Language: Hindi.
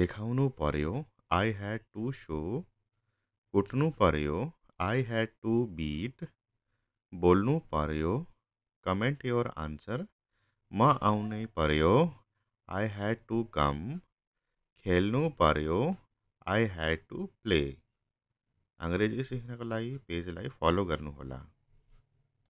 देखा पर्यो आई हैड टू शो उठन पर्यो आई हैड टू बीट बोलू पर्यो कमेंट योर आंसर म आने पर्यो आई हैड टू कम खेल पर्यो आई हैड टू प्ले अंग्रेजी सीखने को लाई पेज लाई फॉलो करूँगा